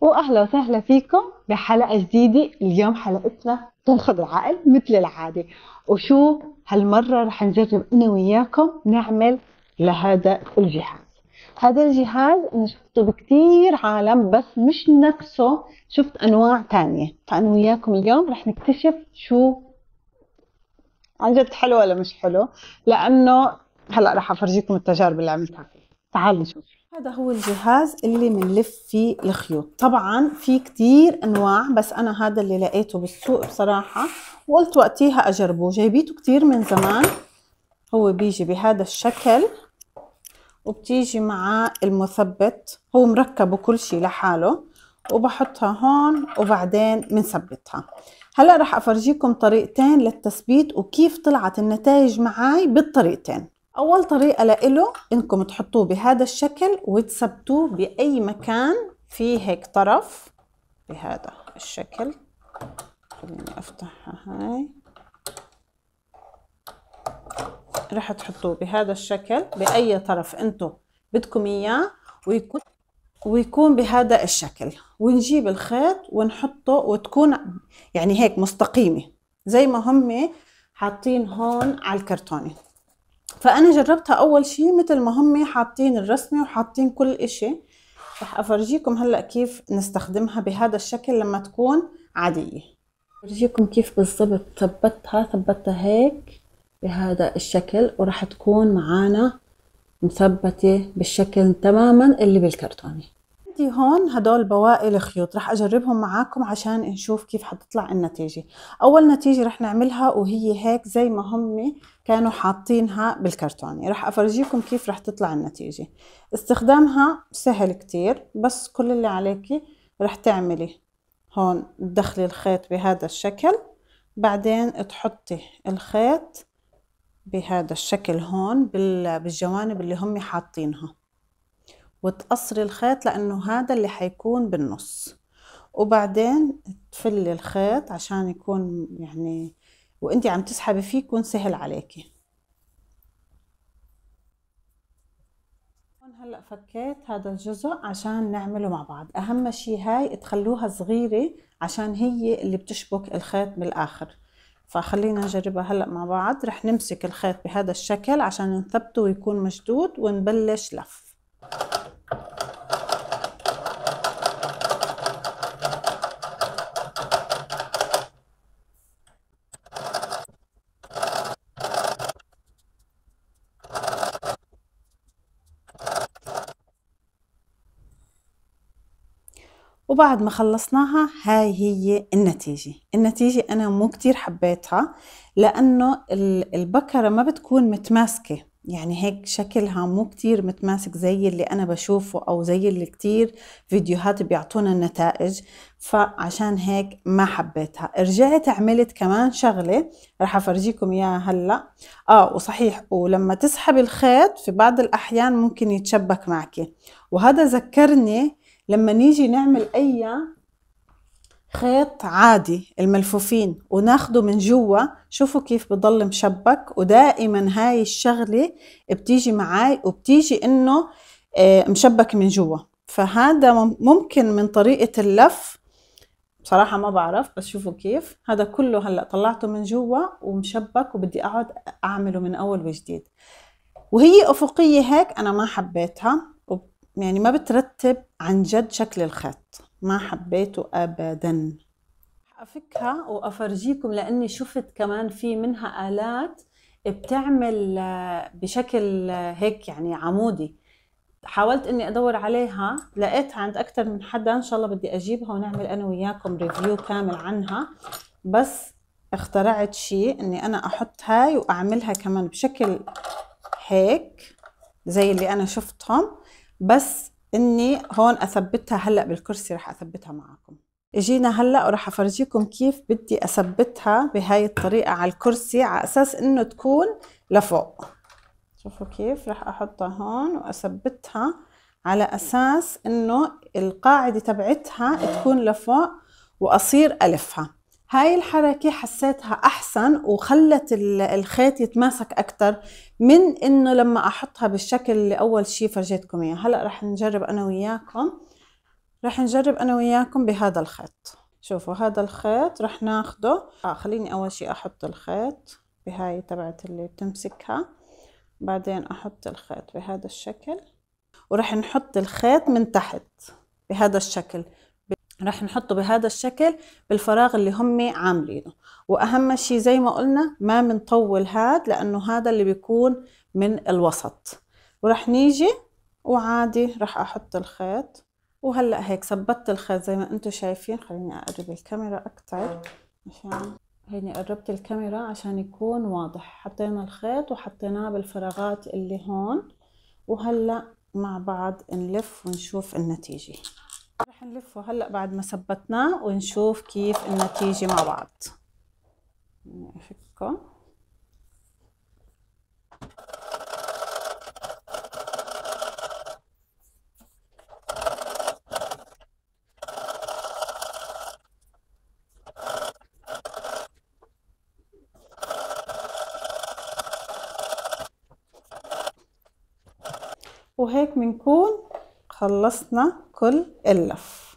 واهلا وسهلا فيكم بحلقه جديده اليوم حلقتنا تنخض العقل مثل العاده وشو هالمره رح نجرب انا وياكم نعمل لهذا الجهاز هذا الجهاز انا شفته بكثير عالم بس مش نفسه شفت انواع تانية فانا وياكم اليوم رح نكتشف شو عن جد حلو ولا مش حلو لانه هلا رح افرجيكم التجارب اللي عملتها فيه تعالوا نشوف هذا هو الجهاز اللي بنلف فيه الخيوط طبعا في كتير انواع بس انا هذا اللي لقيته بالسوق بصراحة وقلت وقتيها اجربه جايبيته كتير من زمان هو بيجي بهذا الشكل وبتيجي معاه المثبت هو مركب وكل شي لحاله وبحطها هون وبعدين بنثبتها هلا رح افرجيكم طريقتين للتثبيت وكيف طلعت النتائج معي بالطريقتين اول طريقه لإله انكم تحطوه بهذا الشكل وتثبتوه باي مكان فيه هيك طرف بهذا الشكل خليني افتحها هاي رح تحطوه بهذا الشكل باي طرف إنتو بدكم اياه ويكون ويكون بهذا الشكل ونجيب الخيط ونحطه وتكون يعني هيك مستقيمه زي ما هم حاطين هون على الكرتونه فانا جربتها اول شيء مثل ما هم حاطين الرسمه وحاطين كل إشي رح افرجيكم هلا كيف نستخدمها بهذا الشكل لما تكون عاديه افرجيكم كيف بالضبط ثبتها ثبتها هيك بهذا الشكل ورح تكون معانا مثبته بالشكل تماما اللي بالكرتونه عندي هون هدول بوائل خيوط رح اجربهم معاكم عشان نشوف كيف حتطلع النتيجة اول نتيجة رح نعملها وهي هيك زي ما هم كانوا حاطينها بالكرتونة يعني رح افرجيكم كيف رح تطلع النتيجة استخدامها سهل كتير بس كل اللي عليكي رح تعملي هون تدخلي الخيط بهذا الشكل بعدين تحطي الخيط بهذا الشكل هون بالجوانب اللي هم حاطينها وتقصري الخيط لانه هذا اللي حيكون بالنص وبعدين تفلي الخيط عشان يكون يعني وانت عم تسحبي فيه يكون سهل عليكي هلا فكيت هذا الجزء عشان نعمله مع بعض اهم شيء هاي تخلوها صغيره عشان هي اللي بتشبك الخيط بالاخر فخلينا نجربها هلا مع بعض رح نمسك الخيط بهذا الشكل عشان نثبته ويكون مشدود ونبلش لف وبعد ما خلصناها هاي هي النتيجة النتيجة أنا مو كتير حبيتها لأنه البكرة ما بتكون متماسكة يعني هيك شكلها مو كتير متماسك زي اللي أنا بشوفه أو زي اللي كتير فيديوهات بيعطونا النتائج فعشان هيك ما حبيتها رجعت عملت كمان شغلة رح أفرجيكم إياها هلأ آه وصحيح ولما تسحب الخيط في بعض الأحيان ممكن يتشبك معك وهذا ذكرني لما نيجي نعمل أي خيط عادي الملفوفين وناخده من جوا شوفوا كيف بضل مشبك ودائما هاي الشغلة بتيجي معاي وبتيجي انه آه، مشبك من جوا فهذا ممكن من طريقة اللف بصراحة ما بعرف بس شوفوا كيف هذا كله هلأ طلعته من جوا ومشبك وبدي أقعد أعمله من أول وجديد وهي أفقية هيك أنا ما حبيتها يعني ما بترتب عن جد شكل الخط ما حبيته ابدا افكها وافرجيكم لاني شفت كمان في منها الات بتعمل آه، بشكل آه، هيك يعني عمودي حاولت اني ادور عليها لقيتها عند اكثر من حدا ان شاء الله بدي اجيبها ونعمل انا وياكم ريفيو كامل عنها بس اخترعت شيء اني انا احط هاي واعملها كمان بشكل هيك زي اللي انا شفتهم بس اني هون اثبتها هلا بالكرسي رح اثبتها معكم اجينا هلا ورح افرجيكم كيف بدي اثبتها بهاي الطريقه على الكرسي على اساس انه تكون لفوق شوفوا كيف رح احطها هون واثبتها على اساس انه القاعده تبعتها تكون لفوق واصير الفها هاي الحركة حسيتها أحسن وخلت الخيط يتماسك أكتر من إنه لما أحطها بالشكل اللي أول شي فرجيتكم إياه هلأ رح نجرب أنا وياكم رح نجرب أنا وياكم بهذا الخيط شوفوا هذا الخيط رح ناخده آه خليني أول شي أحط الخيط بهاي تبعت اللي بتمسكها بعدين أحط الخيط بهذا الشكل ورح نحط الخيط من تحت بهذا الشكل رح نحطه بهذا الشكل بالفراغ اللي هم عاملينه واهم شيء زي ما قلنا ما بنطول هاد لانه هذا اللي بيكون من الوسط ورح نيجي وعادي رح احط الخيط وهلا هيك ثبتت الخيط زي ما انتم شايفين خليني اقرب الكاميرا اكثر عشان هيني قربت الكاميرا عشان يكون واضح حطينا الخيط وحطيناه بالفراغات اللي هون وهلا مع بعض نلف ونشوف النتيجه رح نلفه هلا بعد ما ثبتناه ونشوف كيف النتيجه مع بعض افكه وهيك بنكون خلصنا كل اللف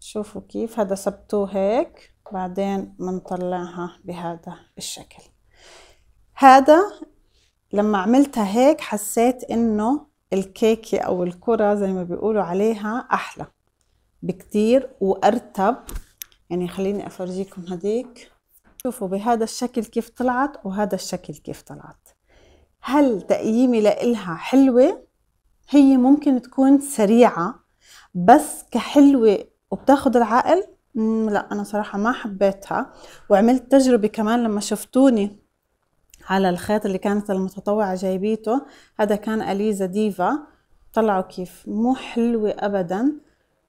شوفوا كيف هذا سبتوه هيك بعدين بنطلعها بهذا الشكل هذا لما عملتها هيك حسيت انه الكيكة او الكرة زي ما بيقولوا عليها احلى بكتير وارتب يعني خليني افرجيكم هديك شوفوا بهذا الشكل كيف طلعت وهذا الشكل كيف طلعت هل تقييمي لإلها حلوة؟ هي ممكن تكون سريعة بس كحلوه وبتاخد العقل لا انا صراحه ما حبيتها وعملت تجربه كمان لما شفتوني على الخيط اللي كانت المتطوعه جايبيته هذا كان اليزا ديفا طلعوا كيف مو حلوه ابدا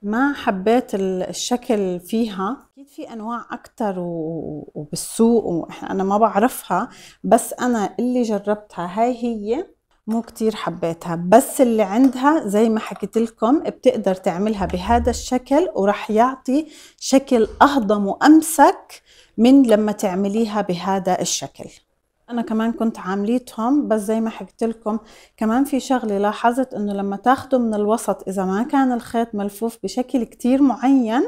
ما حبيت الشكل فيها اكيد في انواع اكثر وبالسوق انا ما بعرفها بس انا اللي جربتها هاي هي مو كتير حبيتها بس اللي عندها زي ما حكيت لكم بتقدر تعملها بهذا الشكل ورح يعطي شكل أهضم وأمسك من لما تعمليها بهذا الشكل انا كمان كنت عامليتهم بس زي ما حكيت لكم كمان في شغله لاحظت انه لما تاخده من الوسط اذا ما كان الخيط ملفوف بشكل كتير معين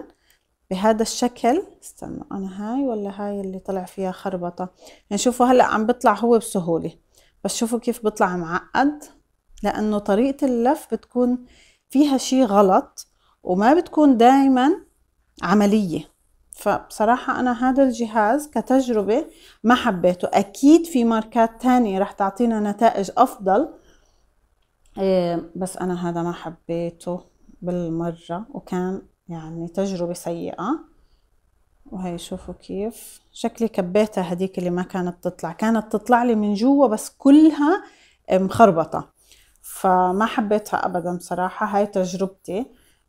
بهذا الشكل استنوا انا هاي ولا هاي اللي طلع فيها خربطه يعني شوفوا هلا عم بيطلع هو بسهوله بس شوفوا كيف بطلع معقد لأنه طريقة اللف بتكون فيها شي غلط وما بتكون دايما عملية فبصراحة أنا هذا الجهاز كتجربة ما حبيته أكيد في ماركات تانية رح تعطينا نتائج أفضل إيه، بس أنا هذا ما حبيته بالمرة وكان يعني تجربة سيئة وهي شوفوا كيف شكلي كبيتها هديك اللي ما كانت تطلع كانت تطلع لي من جوا بس كلها مخربطة فما حبيتها أبدا بصراحة هاي تجربتي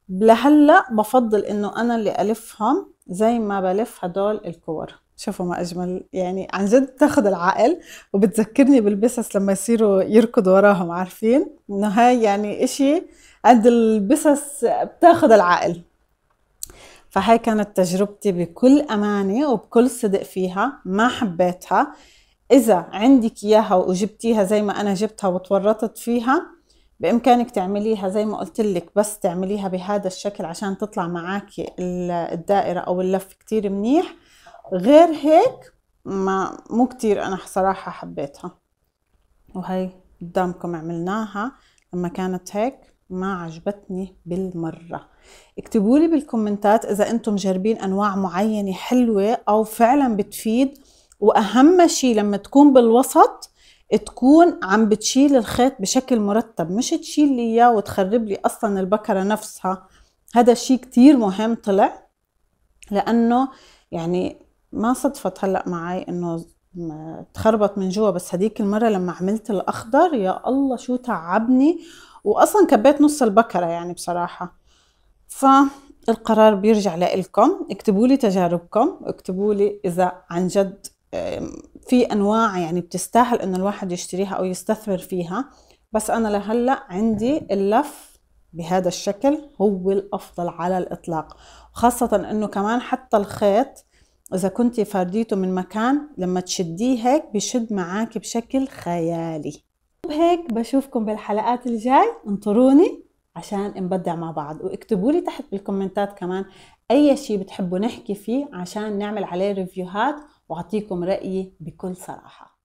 لهلأ بفضل إنه أنا اللي ألفهم زي ما بلف هدول الكور شوفوا ما أجمل يعني عن جد تاخد العقل وبتذكرني بالبسس لما يصيروا يركضوا وراهم عارفين إنه هاي يعني إشي عند البسس بتاخد العقل فهي كانت تجربتي بكل أمانة وبكل صدق فيها ما حبيتها إذا عندك إياها وجبتيها زي ما أنا جبتها وتورطت فيها بإمكانك تعمليها زي ما قلت لك بس تعمليها بهذا الشكل عشان تطلع معاكي الدائرة أو اللف كتير منيح غير هيك ما مو كتير أنا صراحة حبيتها وهي قدامكم عملناها لما كانت هيك ما عجبتني بالمرة اكتبوا لي بالكومنتات إذا أنتم جربين أنواع معينة حلوة أو فعلا بتفيد وأهم شيء لما تكون بالوسط تكون عم بتشيل الخيط بشكل مرتب مش تشيل لي إياه وتخرب لي أصلا البكرة نفسها هذا الشيء كتير مهم طلع لأنه يعني ما صدفت هلأ معي إنه تخربط من جوا بس هديك المرة لما عملت الأخضر يا الله شو تعبني واصلا كبيت نص البكره يعني بصراحه فالقرار بيرجع لإلكم اكتبوا لي تجاربكم اكتبوا لي اذا عن جد في انواع يعني بتستاهل انه الواحد يشتريها او يستثمر فيها بس انا لهلا عندي اللف بهذا الشكل هو الافضل على الاطلاق خاصه انه كمان حتى الخيط اذا كنت فرديته من مكان لما تشديه هيك بشد معاك بشكل خيالي وهيك بشوفكم بالحلقات الجاي انطروني عشان نبدع مع بعض واكتبوا لي تحت بالكومنتات كمان اي شيء بتحبوا نحكي فيه عشان نعمل عليه ريفيوهات واعطيكم رايي بكل صراحه